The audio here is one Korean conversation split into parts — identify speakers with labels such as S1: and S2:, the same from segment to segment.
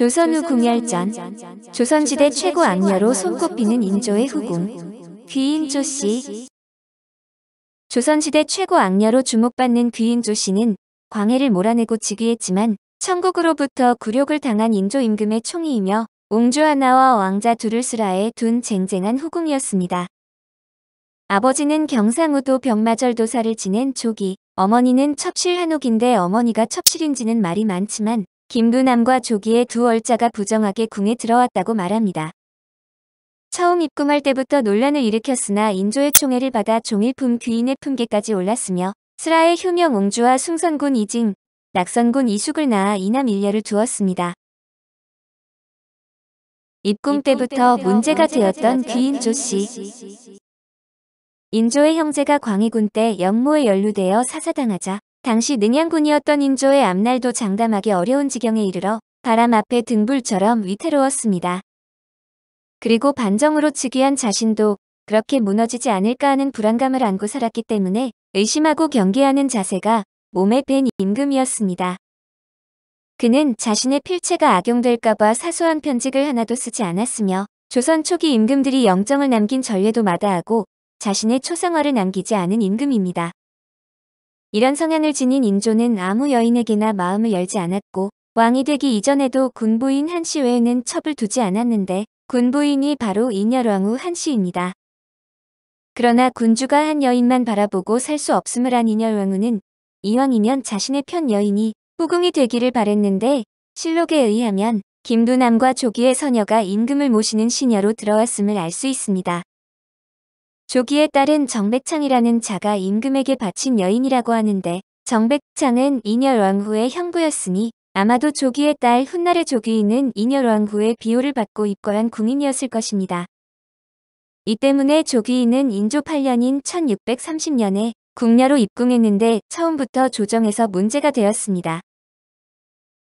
S1: 조선 후 궁열전, 조선시대 최고 악녀로 손꼽히는 인조의 후궁, 귀인조 씨. 조선시대 최고 악녀로 주목받는 귀인조 씨는 광해를 몰아내고 즉위했지만 천국으로부터 굴욕을 당한 인조 임금의 총이이며 옹주 하나와 왕자 둘을 슬라에둔 쟁쟁한 후궁이었습니다. 아버지는 경상우도 병마절도사를 지낸 조기, 어머니는 첩실 한옥인데 어머니가 첩실인지는 말이 많지만 김두남과 조기의 두얼자가 부정하게 궁에 들어왔다고 말합니다. 처음 입궁할 때부터 논란을 일으켰으나 인조의 총애를 받아 종일품 귀인의 품계까지 올랐으며 스라의 효명 옹주와 숭선군 이징, 낙선군 이숙을 낳아 이남 일녀를 두었습니다. 입궁 때부터 문제가 되었던 귀인 조씨. 인조의 형제가 광해군 때 영모에 연루되어 사사당하자 당시 능양군이었던 인조의 앞날도 장담하기 어려운 지경에 이르러 바람 앞에 등불처럼 위태로웠습니다. 그리고 반정으로 즉위한 자신도 그렇게 무너지지 않을까 하는 불안감을 안고 살았기 때문에 의심하고 경계하는 자세가 몸에 밴 임금이었습니다. 그는 자신의 필체가 악용될까봐 사소한 편직을 하나도 쓰지 않았으며 조선 초기 임금들이 영정을 남긴 전례도 마다하고 자신의 초상화를 남기지 않은 임금입니다. 이런 성향을 지닌 인조는 아무 여인에게나 마음을 열지 않았고 왕이 되기 이전에도 군부인 한씨 외에는 첩을 두지 않았는데 군부인이 바로 인열왕후 한씨입니다. 그러나 군주가 한 여인만 바라보고 살 수 없음을 한 인열왕후는 이왕이면 자신의 편 여인이 후궁이 되기를 바랬는데 실록에 의하면 김두남과 조기의 선녀가 임금을 모시는 시녀로 들어왔음을 알 수 있습니다. 조기에 딸은 정백창이라는 자가 임금에게 바친 여인이라고 하는데 정백창은 인열왕후의 형부였으니 아마도 조기의 딸 훗날의 조기인은 인열왕후의 비호를 받고 입궐한 궁인이었을 것입니다. 이 때문에 조기인은 인조 8년인 1630년에 궁녀로 입궁했는데 처음부터 조정에서 문제가 되었습니다.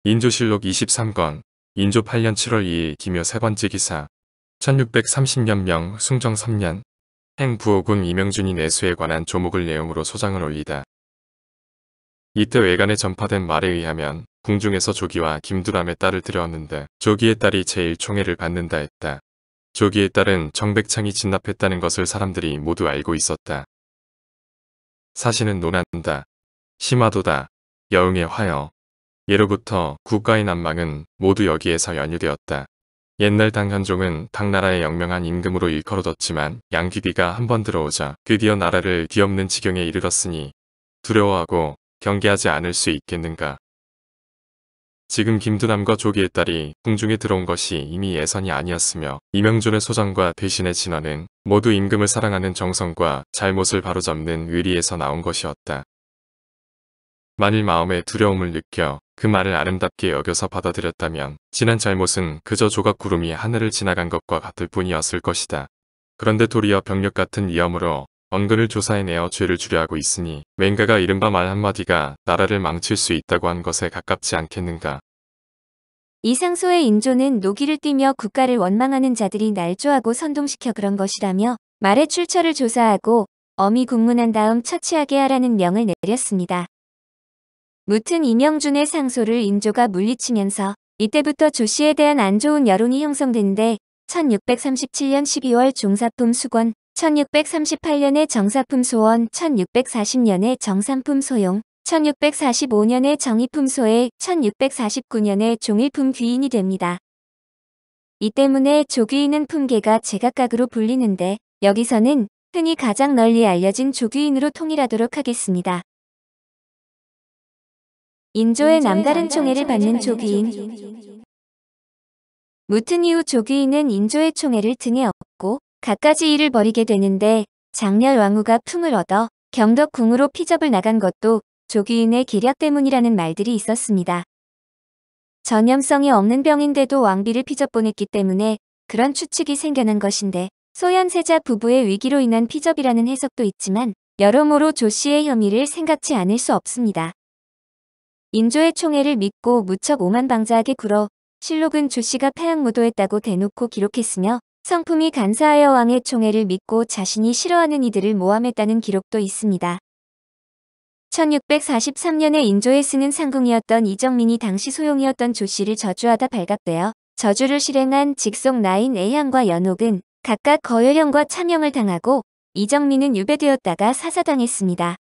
S2: 인조실록 23권 인조 8년 7월 2일 기묘 세 번째 기사 1630년명 숭정 3년 행부호군 이명준이 내수에 관한 조목을 내용으로 소장을 올리다. 이때 외간에 전파된 말에 의하면 궁중에서 조기와 김두람의 딸을 들여왔는데 조기의 딸이 제일총애를 받는다 했다. 조기의 딸은 정백창이 진납했다는 것을 사람들이 모두 알고 있었다. 사실은 논한다. 심화도다. 여흥의 화여. 예로부터 국가의 난망은 모두 여기에서 연유되었다. 옛날 당현종은 당나라의 영명한 임금으로 일컬어졌지만 양귀비가 한 번 들어오자 드디어 나라를 뒤엎는 지경에 이르렀으니 두려워하고 경계하지 않을 수 있겠는가. 지금 김두남과 조기의 딸이 궁중에 들어온 것이 이미 예선이 아니었으며 이명준의 소장과 대신의 진화는 모두 임금을 사랑하는 정성과 잘못을 바로잡는 의리에서 나온 것이었다. 만일 마음에 두려움을 느껴 그 말을 아름답게 여겨서 받아들였다면 지난 잘못은 그저 조각구름이 하늘을 지나간 것과 같을 뿐이었을 것이다. 그런데 도리어 병력 같은 위험으로 언근을 조사해내어 죄를 주려하고 있으니 맹가가 이른바 말 한마디가 나라를 망칠 수 있다고 한 것에 가깝지 않겠는가.
S1: 이상소의 인조는 노기를 띠며 국가를 원망하는 자들이 날조하고 선동시켜 그런 것이라며 말의 출처를 조사하고 어미 국문한 다음 처치하게 하라는 명을 내렸습니다. 무튼 이명준의 상소를 인조가 물리치면서 이때부터 조씨에 대한 안 좋은 여론이 형성된데 1637년 12월 종사품 수건, 1638년에 정사품 소원, 1640년에 정산품 소용, 1645년에 정의품 소액, 1649년에 종일품 귀인이 됩니다. 이 때문에 조귀인은 품계가 제각각으로 불리는데 여기서는 흔히 가장 널리 알려진 조귀인으로 통일하도록 하겠습니다. 인조의 남다른 총애를 받는 조귀인 무튼 이후 조귀인은 인조의 총애를 등에 업고 갖가지 일을 벌이게 되는데 장렬 왕후가 품을 얻어 경덕궁으로 피접을 나간 것도 조귀인의 기력 때문이라는 말들이 있었습니다. 전염성이 없는 병인데도 왕비를 피접 보냈기 때문에 그런 추측이 생겨난 것인데 소현세자 부부의 위기로 인한 피접이라는 해석도 있지만 여러모로 조 씨의 혐의를 생각지 않을 수 없습니다. 인조의 총애를 믿고 무척 오만방자하게 굴어 실록은 조씨가 패양무도했다고 대놓고 기록했으며 성품이 간사하여 왕의 총애를 믿고 자신이 싫어하는 이들을 모함했다는 기록도 있습니다. 1643년에 인조에 쓰는 상궁이었던 이정민이 당시 소용이었던 조씨를 저주하다 발각되어 저주를 실행한 직속 나인 애향과 연옥은 각각 거열형과 참형을 당하고 이정민은 유배되었다가 사사당했습니다.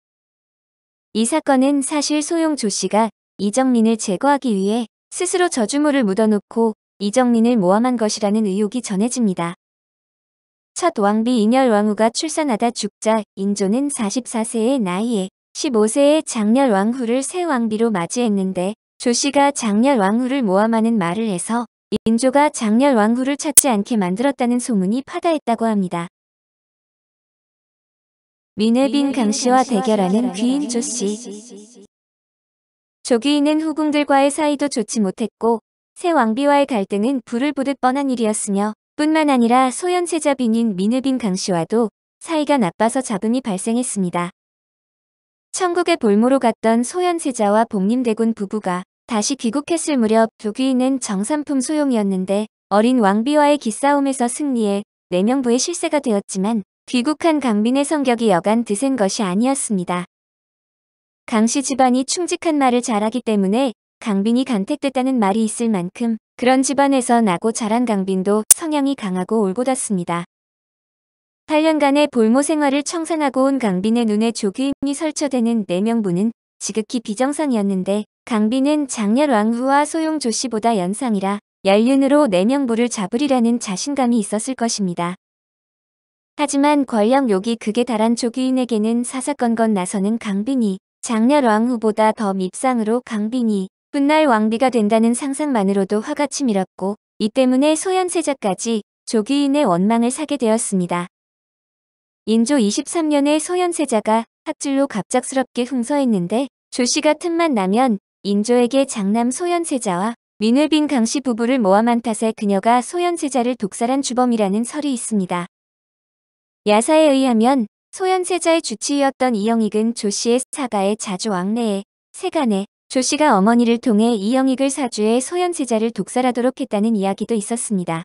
S1: 이 사건은 사실 소용 조 씨가 이정민을 제거하기 위해 스스로 저주물을 묻어놓고 이정민을 모함한 것이라는 의혹이 전해집니다. 첫 왕비 인열 왕후가 출산하다 죽자 인조는 44세의 나이에 15세의 장렬 왕후를 새 왕비로 맞이했는데 조 씨가 장렬 왕후를 모함하는 말을 해서 인조가 장렬 왕후를 찾지 않게 만들었다는 소문이 파다했다고 합니다. 미네빈 강씨와 대결하는 귀인 조씨. 조기 인은 후궁들과의 사이도 좋지 못했고 새 왕비와의 갈등은 불을 보듯 뻔한 일이었으며 뿐만 아니라 소현세자빈인 미네빈 강씨와도 사이가 나빠서 잡음이 발생했습니다. 천국의 볼모로 갔던 소현세자와 복림대군 부부가 다시 귀국했을 무렵 조귀인은 정산품 소용이었는데 어린 왕비와의 기싸움에서 승리해 내명부의 네 실세가 되었지만 귀국한 강빈의 성격이 여간 드센 것이 아니었습니다. 강씨 집안이 충직한 말을 잘하기 때문에 강빈이 간택됐다는 말이 있을 만큼 그런 집안에서 나고 자란 강빈도 성향이 강하고 올곧았습니다. 8년간의 볼모 생활을 청산하고 온 강빈의 눈에 조기인이 설쳐대는 4명분은 지극히 비정상이었는데 강빈은 장렬 왕후와 소용 조씨보다 연상이라 연륜으로 4명부를 잡으리라는 자신감이 있었을 것입니다. 하지만 권력욕이 극에 달한 조기인에게는 사사건건 나서는 강빈이 장렬 왕후보다 더 밉상으로 강빈이 훗날 왕비가 된다는 상상만으로도 화가 치밀었고 이 때문에 소현세자까지 조기인의 원망을 사게 되었습니다. 인조 23년에 소현세자가 학질로 갑작스럽게 흥서했는데 조씨가 틈만 나면 인조에게 장남 소현세자와 민을빈 강씨 부부를 모함한 탓에 그녀가 소현세자를 독살한 주범이라는 설이 있습니다. 야사에 의하면 소현세자의 주치의였던 이영익은 조씨의 사가에 자주 왕래해 세간에 조씨가 어머니를 통해 이영익을 사주해 소현세자를 독살하도록 했다는 이야기도 있었습니다.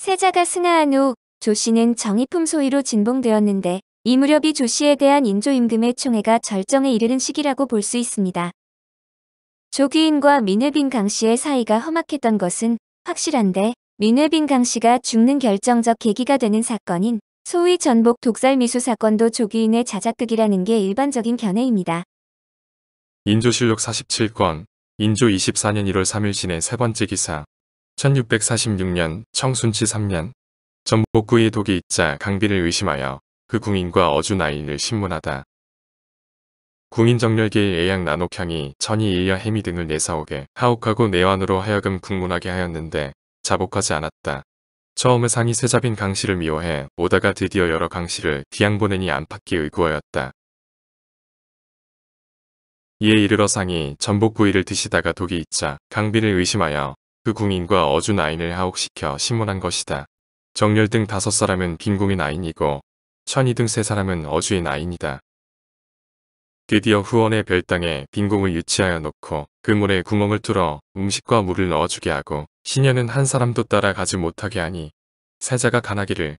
S1: 세자가 승하한 후 조씨는 정의품 소위로 진봉되었는데 이 무렵이 조씨에 대한 인조임금의 총애가 절정에 이르는 시기라고 볼 수 있습니다. 조귀인과 민회빈 강씨의 사이가 험악했던 것은 확실한데 민회빈 강씨가 죽는 결정적 계기가 되는 사건인 소위 전복 독살 미수 사건도 조기인의 자작극이라는 게 일반적인 견해입니다.
S2: 인조실록 47권, 인조 24년 1월 3일 신의 세 번째 기사, 1646년 청순치 3년, 전복구의 독이 있자 강비를 의심하여 그 궁인과 어주나인을 신문하다. 궁인 정렬계의 애양 난옥향이 전이 일려 해미 등을 내사오게 하옥하고 내완으로 하여금 궁문하게 하였는데 자복하지 않았다. 처음에 상이 세자빈 강씨를 미워해 오다가 드디어 여러 강씨를 기양 보내니 안팎이 의구하였다. 이에 이르러 상이 전복구이를 드시다가 독이 있자 강빈을 의심하여 그 궁인과 어준 아인을 하옥시켜 신문한 것이다. 정렬 등 다섯 사람은 빈궁인 아인이고 천이 등 세 사람은 어주인 아인이다. 드디어 후원의 별당에 빈궁을 유치하여 놓고 그물에 구멍을 뚫어 음식과 물을 넣어주게 하고 신녀는한 사람도 따라가지 못하게 하니 세자가 가나기를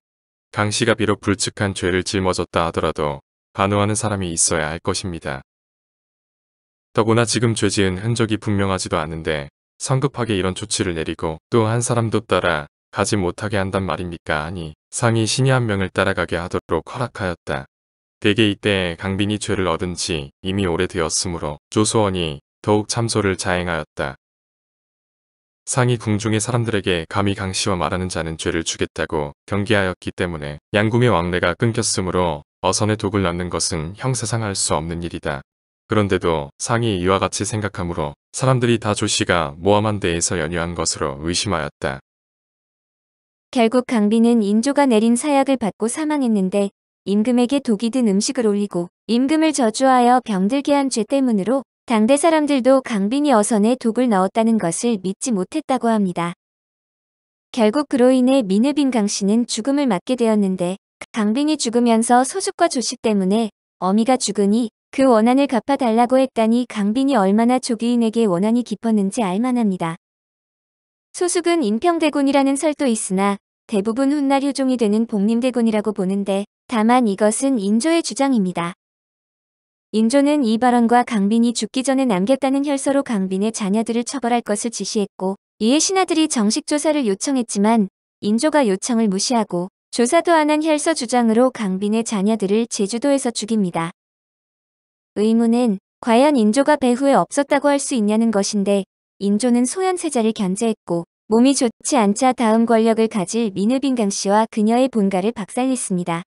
S2: 강씨가 비록 불측한 죄를 짊어졌다 하더라도 반호하는 사람이 있어야 할 것입니다. 더구나 지금 죄 지은 흔적이 분명하지도 않은데 성급하게 이런 조치를 내리고 또 한 사람도 따라 가지 못하게 한단 말입니까 하니 상이 신이 한 명을 따라가게 하도록 허락하였다. 대개 이때 강빈이 죄를 얻은 지 이미 오래되었으므로 조소원이 더욱 참소를 자행하였다. 상이 궁중의 사람들에게 감히 강씨와 말하는 자는 죄를 주겠다고 경계하였기 때문에 양궁의 왕래가 끊겼으므로 어선의 독을 낳는 것은 형세상 할 수 없는 일이다. 그런데도 상이 이와 같이 생각하므로 사람들이 다 조씨가 모함한데에서 연유한 것으로 의심하였다.
S1: 결국 강비는 인조가 내린 사약을 받고 사망했는데 임금에게 독이 든 음식을 올리고 임금을 저주하여 병들게 한 죄 때문으로 당대 사람들도 강빈이 어선에 독을 넣었다는 것을 믿지 못했다고 합니다. 결국 그로 인해 민혜빈 강 씨는 죽음을 맞게 되었는데 강빈이 죽으면서 소숙과 조씨 때문에 어미가 죽으니 그 원한을 갚아달라고 했다니 강빈이 얼마나 조기인에게 원한이 깊었는지 알만합니다. 소숙은 인평대군이라는 설도 있으나 대부분 훗날 효종이 되는 복림대군이라고 보는데 다만 이것은 인조의 주장입니다. 인조는 이 발언과 강빈이 죽기 전에 남겼다는 혈서로 강빈의 자녀들을 처벌할 것을 지시했고 이에 신하들이 정식 조사를 요청했지만 인조가 요청을 무시하고 조사도 안한 혈서 주장으로 강빈의 자녀들을 제주도에서 죽입니다. 의문은 과연 인조가 배후에 없었다고 할 수 있냐는 것인데 인조는 소현세자를 견제했고 몸이 좋지 않자 다음 권력을 가질 민우빈강 씨와 그녀의 본가를 박살냈습니다.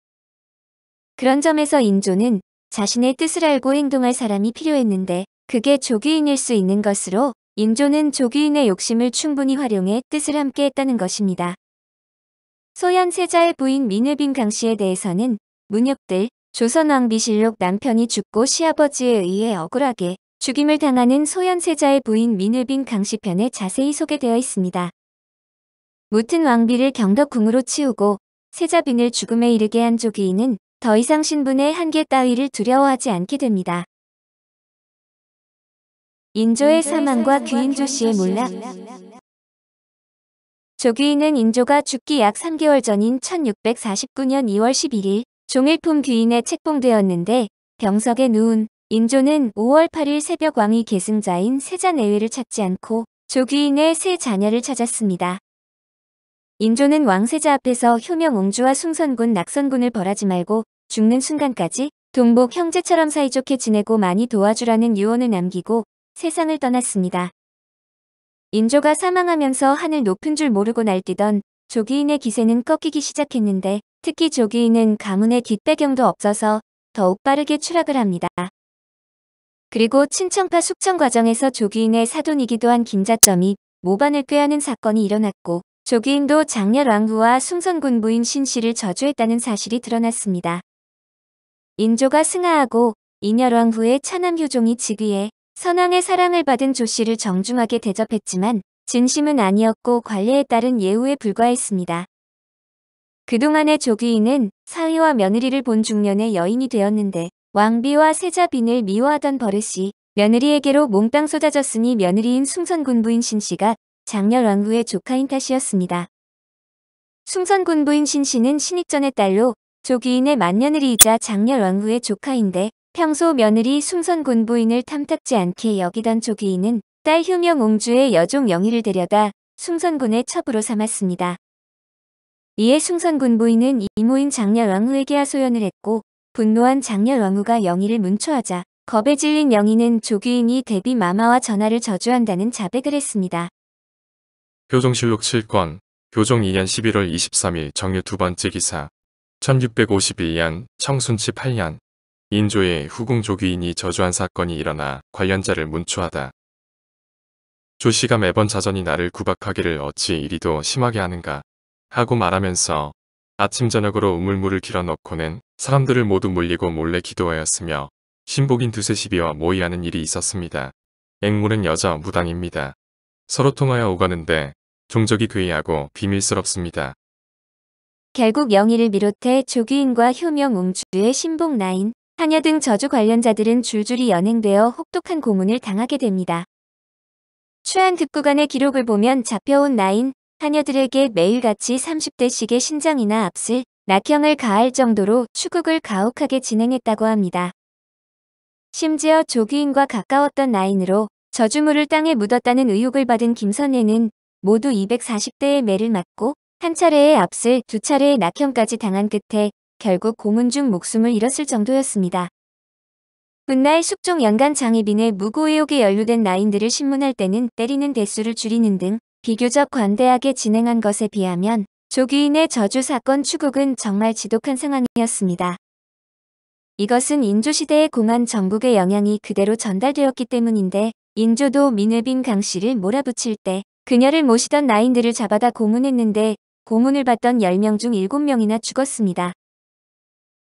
S1: 그런 점에서 인조는 자신의 뜻을 알고 행동할 사람이 필요했는데 그게 조기인일수 있는 것으로 인조는 조기인의 욕심을 충분히 활용해 뜻을 함께 했다는 것입니다. 소현 세자의 부인 민을빈 강씨에 대해서는 문혁들 조선왕비실록 남편이 죽고 시아버지에 의해 억울하게 죽임을 당하는 소현 세자의 부인 민을빈 강씨 편에 자세히 소개되어 있습니다. 무튼 왕비를 경덕궁으로 치우고 세자빈을 죽음에 이르게 한조기인은 더 이상 신분의 한계 따위를 두려워하지 않게 됩니다. 인조의 사망과 귀인조 씨의 몰락 조귀인은 인조가 죽기 약 3개월 전인 1649년 2월 11일 종일품 귀인에 책봉되었는데 병석에 누운 인조는 5월 8일 새벽 왕위 계승자인 세자내외를 찾지 않고 조귀인의 세 자녀를 찾았습니다. 인조는 왕세자 앞에서 효명옹주와 숭선군 낙선군을 벌하지 말고 죽는 순간까지 동복 형제처럼 사이좋게 지내고 많이 도와주라는 유언을 남기고 세상을 떠났습니다. 인조가 사망하면서 하늘 높은 줄 모르고 날뛰던 조기인의 기세는 꺾이기 시작했는데 특히 조기인은 가문의 뒷배경도 없어서 더욱 빠르게 추락을 합니다. 그리고 친청파 숙청 과정에서 조기인의 사돈이기도 한 김자점이 모반을 꾀하는 사건이 일어났고 조기인도 장렬왕후와 숭선군부인 신씨를 저주했다는 사실이 드러났습니다. 인조가 승하하고 인열왕 후에 차남 효종이 즉위해 선왕의 사랑을 받은 조씨를 정중하게 대접했지만 진심은 아니었고 관례에 따른 예우에 불과했습니다. 그동안의 조귀인은 사위와 며느리를 본 중년의 여인이 되었는데 왕비와 세자빈을 미워하던 버릇이 며느리에게로 몽땅 쏟아졌으니 며느리인 숭선군부인 신씨가 장렬왕후의 조카인 탓이었습니다. 숭선군부인 신씨는 신익전의 딸로 조기인의 만년을이자 장렬 왕후의 조카인데 평소 며느리 숭선군부인을 탐탁지 않게 여기던 조기인은 딸 효명 옹주의 여종 영희를 데려다 숭선군의 첩으로 삼았습니다. 이에 숭선군부인은 이모인 장렬 왕후에게 하소연을 했고 분노한 장렬 왕후가 영희를 문초하자 겁에 질린 영희는 조규인이 대비 마마와 전화를 저주한다는 자백을 했습니다.
S2: 교종실록 7권 교종 2년 11월 23일 정유 두 번째 기사 1652년 청순치 8년 인조의 후궁조귀인이 저주한 사건이 일어나 관련자를 문초하다. 조씨가 매번 자전이 나를 구박하기를 어찌 이리도 심하게 하는가 하고 말하면서 아침 저녁으로 우물물을 길어넣고는 사람들을 모두 물리고 몰래 기도하였으며 신복인 두세 시비와 모의하는 일이 있었습니다. 앵무는 여자 무당입니다. 서로 통하여 오가는데 종적이 괴이하고 비밀스럽습니다.
S1: 결국 영희를 비롯해 조규인과 효명, 웅주의 신봉 나인, 한여 등 저주 관련자들은 줄줄이 연행되어 혹독한 고문을 당하게 됩니다. 추한 급구간의 기록을 보면 잡혀온 나인, 하녀들에게 매일같이 30대씩의 신장이나 압슬, 낙형을 가할 정도로 추국을 가혹하게 진행했다고 합니다. 심지어 조기인과 가까웠던 나인으로 저주물을 땅에 묻었다는 의혹을 받은 김선혜는 모두 240대의 매를 맞고 한 차례의 압슬, 두 차례의 낙형까지 당한 끝에 결국 고문중 목숨을 잃었을 정도였습니다. 문나의 숙종 연간 장희빈의 무고 의혹에 연루된 나인들을 신문할 때는 때리는 대수를 줄이는 등 비교적 관대하게 진행한 것에 비하면 조기인의 저주 사건 추국은 정말 지독한 상황이었습니다. 이것은 인조시대의 공안 정국의 영향이 그대로 전달되었기 때문인데 인조도 민회빈 강씨를 몰아붙일 때 그녀를 모시던 나인들을 잡아다 고문했는데 고문을 받던 10명 중 7명이나 죽었습니다.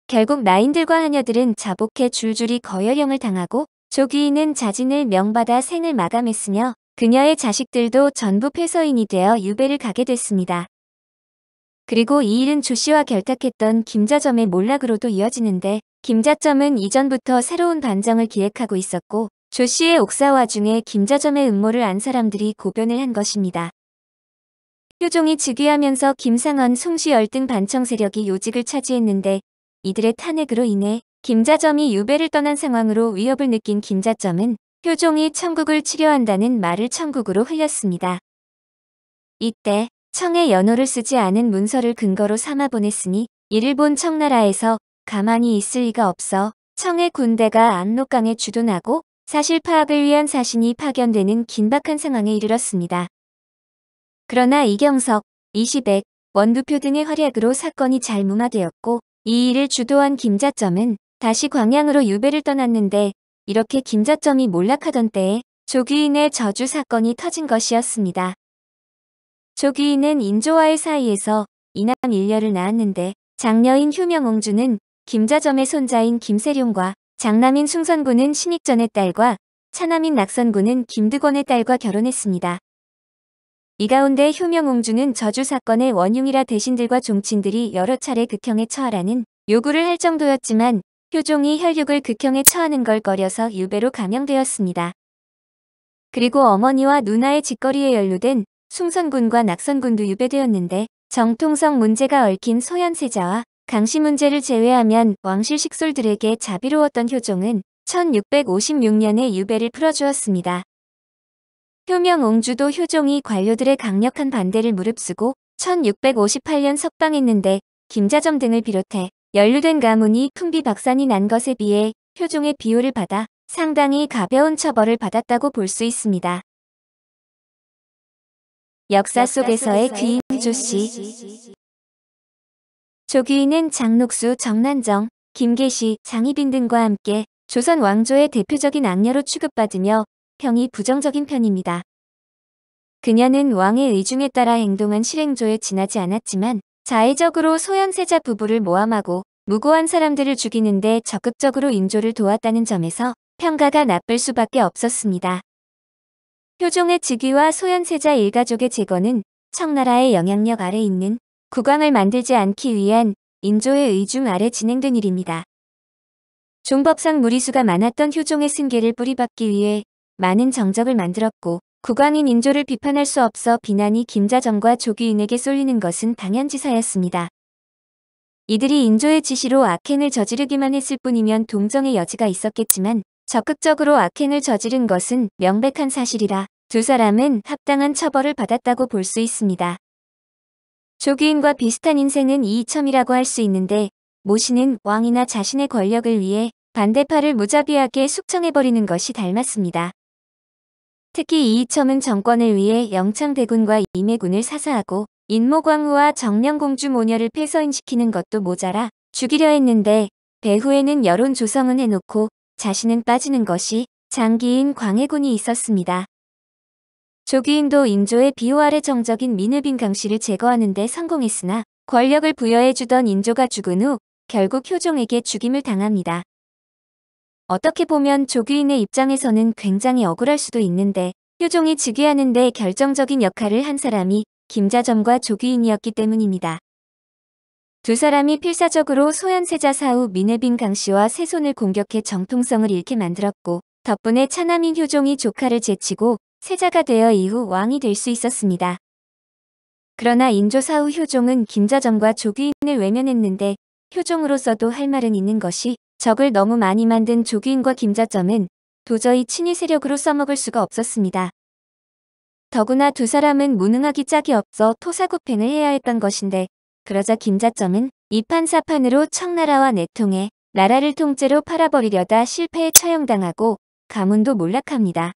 S1: 결국 나인들과 하녀들은 자복해 줄줄이 거열형을 당하고 조귀인은 자진을 명받아 생을 마감했으며 그녀의 자식들도 전부 폐서인이 되어 유배를 가게 됐습니다. 그리고 이 일은 조씨와 결탁했던 김자점의 몰락으로도 이어지는데 김자점은 이전부터 새로운 반정을 기획하고 있었고 조씨의 옥사 와중에 김자점의 음모를 안 사람들이 고변을 한 것입니다. 표종이 즉위하면서 김상원, 송시열 등 반청 세력이 요직을 차지했는데 이들의 탄핵으로 인해 김자점이 유배를 떠난 상황으로 위협을 느낀 김자점은 효종이 천국을치료한다는 말을 천국으로 흘렸습니다. 이때 청의 연호를 쓰지 않은 문서를 근거로 삼아 보냈으니 이를 본 청나라에서 가만히 있을 리가 없어 청의 군대가 압록강에 주둔하고 사실 파악을 위한 사신이 파견되는 긴박한 상황에 이르렀습니다. 그러나 이경석, 이시백, 원두표 등의 활약으로 사건이 잘 무마되었고 이 일을 주도한 김자점은 다시 광양으로 유배를 떠났는데 이렇게 김자점이 몰락하던 때에 조기인의 저주 사건이 터진 것이었습니다. 조기인은 인조와의 사이에서 이남 1녀를 낳았는데 장녀인 효명옹주는 김자점의 손자인 김세룡과 장남인 숭선군은 신익전의 딸과 차남인 낙선군은 김득원의 딸과 결혼했습니다. 이 가운데 효명옹주는 저주 사건의 원흉이라 대신들과 종친들이 여러 차례 극형에 처하라는 요구를 할 정도였지만 효종이 혈육을 극형에 처하는 걸 꺼려서 유배로 감형되었습니다. 그리고 어머니와 누나의 직거리에 연루된 숭선군과 낙선군도 유배되었는데 정통성 문제가 얽힌 소현세자와 강시 문제를 제외하면 왕실 식솔들에게 자비로웠던 효종은 1656년에 유배를 풀어주었습니다. 효명옹주도 효종이 관료들의 강력한 반대를 무릅쓰고 1658년 석방했는데 김자점 등을 비롯해 연루된 가문이 풍비박산이 난 것에 비해 효종의 비호를 받아 상당히 가벼운 처벌을 받았다고 볼 수 있습니다. 역사 속에서의 귀인 조씨 조귀인은 장녹수 정난정, 김계시, 장희빈 등과 함께 조선 왕조의 대표적인 악녀로 취급받으며 평이 부정적인 편입니다. 그녀는 왕의 의중에 따라 행동한 실행조에 지나지 않았지만 자의적으로 소현세자 부부를 모함하고 무고한 사람들을 죽이는데 적극적으로 인조를 도왔다는 점에서 평가가 나쁠 수밖에 없었습니다. 효종의 직위와 소현세자 일가족의 제거는 청나라의 영향력 아래 있는 국왕을 만들지 않기 위한 인조의 의중 아래 진행된 일입니다. 종법상 무리수가 많았던 효종의 승계를 뿌리박기 위해 많은 정적을 만들었고 국왕인 인조를 비판할 수 없어 비난이 김자정과 조기인에게 쏠리는 것은 당연지사였습니다. 이들이 인조의 지시로 악행을 저지르기만 했을 뿐이면 동정의 여지가 있었겠지만 적극적으로 악행을 저지른 것은 명백한 사실이라 두 사람은 합당한 처벌을 받았다고 볼 수 있습니다. 조기인과 비슷한 인생은 이이첨이라고 할 수 있는데 모신은 왕이나 자신의 권력을 위해 반대파를 무자비하게 숙청해버리는 것이 닮았습니다. 특히 이이첨은 정권을 위해 영창대군과 임해군을 사사하고 인모광우와 정령공주 모녀를 폐서인시키는 것도 모자라 죽이려 했는데 배후에는 여론 조성은 해놓고 자신은 빠지는 것이 장기인 광해군이 있었습니다. 조기인도 인조의 비호 아래 정적인 민우인 강씨를 제거하는 데 성공했으나 권력을 부여해주던 인조가 죽은 후 결국 효종에게 죽임을 당합니다. 어떻게 보면 조규인의 입장에서는 굉장히 억울할 수도 있는데 효종이 즉위하는 데 결정적인 역할을 한 사람이 김자점과 조규인이었기 때문입니다. 두 사람이 필사적으로 소현세자 사후 민해빈 강씨와 세손을 공격해 정통성을 잃게 만들었고 덕분에 차남인 효종이 조카를 제치고 세자가 되어 이후 왕이 될 수 있었습니다. 그러나 인조 사후 효종은 김자점과 조규인을 외면했는데 효종으로서도 할 말은 있는 것이 적을 너무 많이 만든 조기인과 김자점은 도저히 친위 세력으로 써먹을 수가 없었습니다. 더구나 두 사람은 무능하기 짝이 없어 토사구팽을 해야 했던 것인데 그러자 김자점은 이판사판으로 청나라와 내통해 나라를 통째로 팔아버리려다 실패에 처형당하고 가문도 몰락합니다.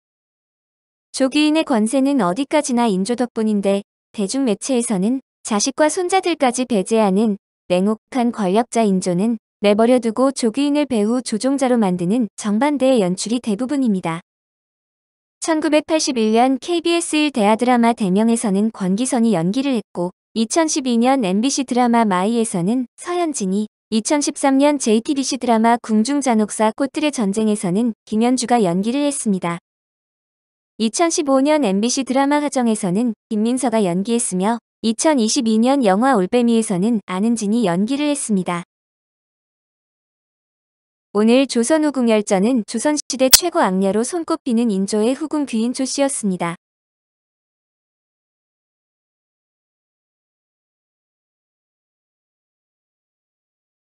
S1: 조기인의 권세는 어디까지나 인조 덕분인데 대중매체에서는 자식과 손자들까지 배제하는 냉혹한 권력자 인조는 내버려두고 조기인을 배우 조종자로 만드는 정반대의 연출이 대부분입니다. 1981년 KBS 1 대하드라마 대명에서는 권기선이 연기를 했고 2012년 MBC 드라마 마이에서는 서현진이 2013년 JTBC 드라마 궁중잔혹사 꽃들의 전쟁에서는 김현주가 연기를 했습니다. 2015년 MBC 드라마 하정에서는 김민서가 연기했으며 2022년 영화 올빼미에서는 아는진이 연기를 했습니다. 오늘 조선후궁 열전은 조선시대 최고 악녀로
S2: 손꼽히는 인조의 후궁 귀인 조씨였습니다.